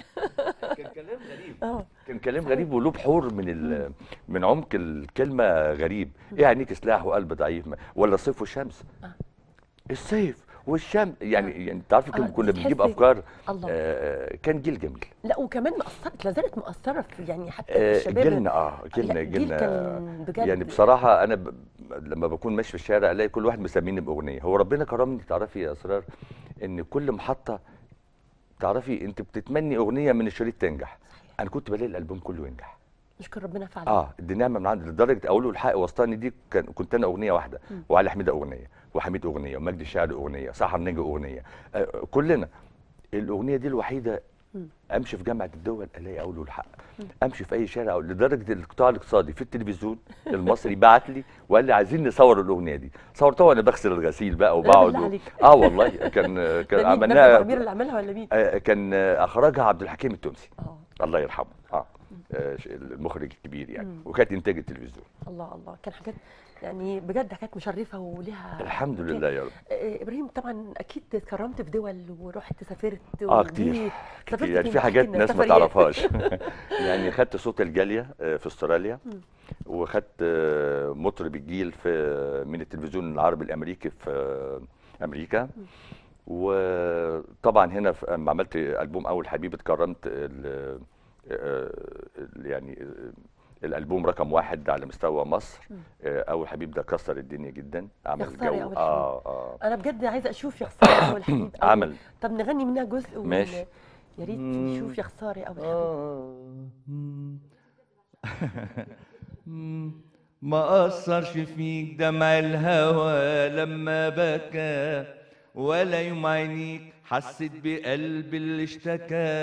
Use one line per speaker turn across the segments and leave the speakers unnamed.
كان كلام غريب اه.
كان كلام غريب وله بحور من ال... من عمق الكلمه غريب ايه عينيك سلاح وقلب ضعيف ولا صيف وشمس آه. الصيف والشمس يعني آه. يعني تعرفي كنا آه. كنا بنجيب افكار الله. آه،, آه كان جيل جميل
لا وكمان مأثرت لا زالت مأثره في يعني حتى آه الشباب جيلنا اه
جيلنا جيلنا جيل بجد يعني بصراحه انا ب... لما بكون ماشي في الشارع الاقي كل واحد مسميني باغنيه هو ربنا كرمني تعرفي يا اسرار ان كل محطه تعرفي انت بتتمني اغنيه من الشريط تنجح انا كنت بلاقي الالبوم كله ينجح
نشكر ربنا فعلا اه
دي نعمه من عند لدرجه اقول له الحق وسطاني دي كان كنت انا اغنيه واحده م. وعلي حميده اغنيه وحميد اغنيه ومجدي شاعر اغنيه سحر نجا اغنيه آه كلنا الاغنيه دي الوحيده امشي في جامعه الدول الاقي اقول له الحق امشي في اي شارع اقول لدرجه القطاع الاقتصادي في التلفزيون المصري بعت لي وقال لي عايزين نصور الاغنيه دي صورتها وانا بغسل الغسيل بقى وبقعد و... اه والله كان كان عملناها اللي
عملها ولا مين؟ آه،
كان اخرجها عبد الحكيم التونسي آه. الله يرحمه اه, آه، المخرج الكبير يعني وكانت انتاج التلفزيون
الله الله كان حاجات يعني بجد حاجات مشرفه ولها
الحمد لله يا رب
ابراهيم طبعا اكيد اتكرمت في دول ورحت سافرت اه كتير كتير يعني في حاجات ناس ما تعرفهاش
يعني خدت صوت الجاليه آه، في استراليا وخدت آه، مطرب الجيل في آه، من التلفزيون العربي الامريكي في امريكا وطبعا هنا لما عملت البوم اول حبيب اتكرمت يعني الالبوم رقم واحد على مستوى مصر اول حبيب ده كسر الدنيا جدا عمل جو أول حبيب. اه اه انا
بجد عايزه اشوف يا خساره اول حبيب عمل طب نغني منها جزء ماشي يا ريت نشوف يا خساره اول آه.
ما أثرش فيك دمع الهوى لما بكى ولا يوم عينيك حسيت بقلب اللي اشتكى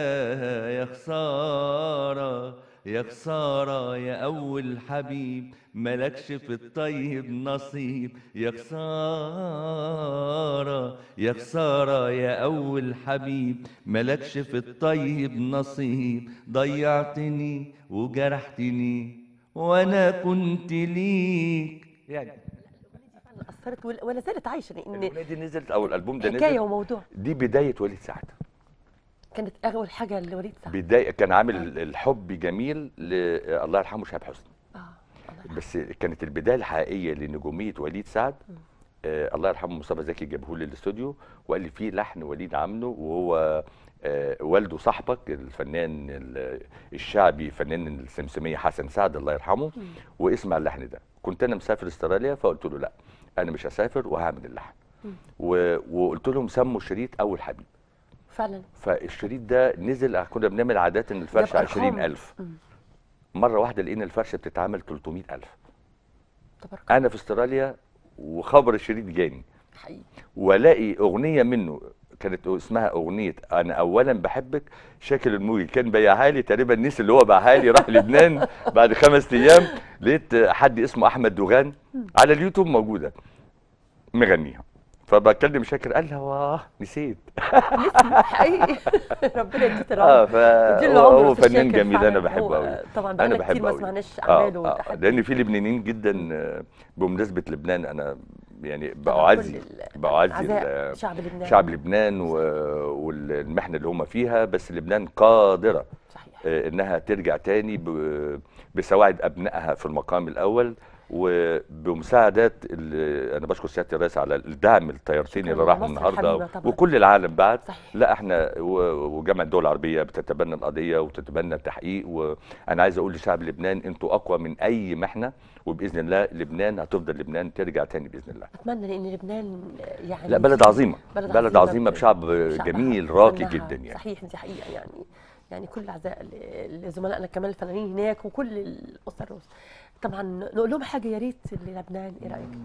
يا خساره يا خسارة يا أول حبيب ملكش في الطيب نصيب يا خسارة يا خسارة يا أول حبيب ملكش في الطيب نصيب ضيعتني وجرحتني وأنا كنت ليك
يعني اثرت ولا زالت عايشه لان الاغنيه دي
نزلت او الالبوم ده نزل حكايه وموضوع دي بدايه وليد سعد
كانت اول حاجه لوليد
سعد بيتضايق كان عامل آه. الحب جميل ل... الله يرحمه شهاب حسني
آه.
بس كانت البدايه الحقيقيه لنجوميه وليد سعد آه الله يرحمه مصطفى زكي جابه لي الاستوديو وقال لي في لحن وليد عامله وهو آه والده صاحبك الفنان الشعبي فنان السمسميه حسن سعد الله يرحمه م. واسمع اللحن ده كنت انا مسافر استراليا فقلت له لا انا مش هسافر وهعمل اللحن و... وقلت لهم سموا الشريط اول حبيب فعلا فالشريط ده نزل كنا بنعمل عاده الفرش 20000 مره واحده لقينا الفرشه بتتعمل 300000 تبارك انا في استراليا وخبر الشريط جاني حقيقي والاقي اغنيه منه كانت اسمها اغنيه انا اولا بحبك شاكر الموجي كان بيعها لي تقريبا الناس اللي هو باعها لي راح لبنان بعد خمس ايام لقيت حد اسمه احمد دوغان على اليوتيوب موجوده مغنيها فبكلم شاكر قال لي هو آه، نسيت
حقيقي ربنا يديك العمر اه هو فنان جميل انا بحبه قوي طبعا بحبه كتير ما سمعناش آه، اعماله آه آه لان في
لبنانيين جدا آه، بمناسبه لبنان انا يعني بعزي بعزي شعب لبنان شعب لبنان و... والمحنه اللي هم فيها بس لبنان قادره صحيح. انها ترجع تاني ب... بسواعد ابنائها في المقام الاول وبمساعدات انا بشكر سياده الرئيس على الدعم التيارتيني اللي راحوا النهارده وكل العالم بعد صحيح. لا احنا وجامعه الدول العربيه بتتبنى القضيه وتتبنى التحقيق وانا عايز اقول لشعب لبنان انتوا اقوى من اي محنة وباذن الله لبنان هتفضل لبنان ترجع تاني باذن الله
اتمنى لان لبنان يعني لا بلد عظيمه بلد, بلد عظيمه بشعب جميل راقي جدا يعني صحيح دي حقيقه يعني يعني كل اعزاء لزملائنا كمان الفنانين هناك وكل الاسر طبعا نقول لهم حاجه يا ريت للبنان ايه رايك؟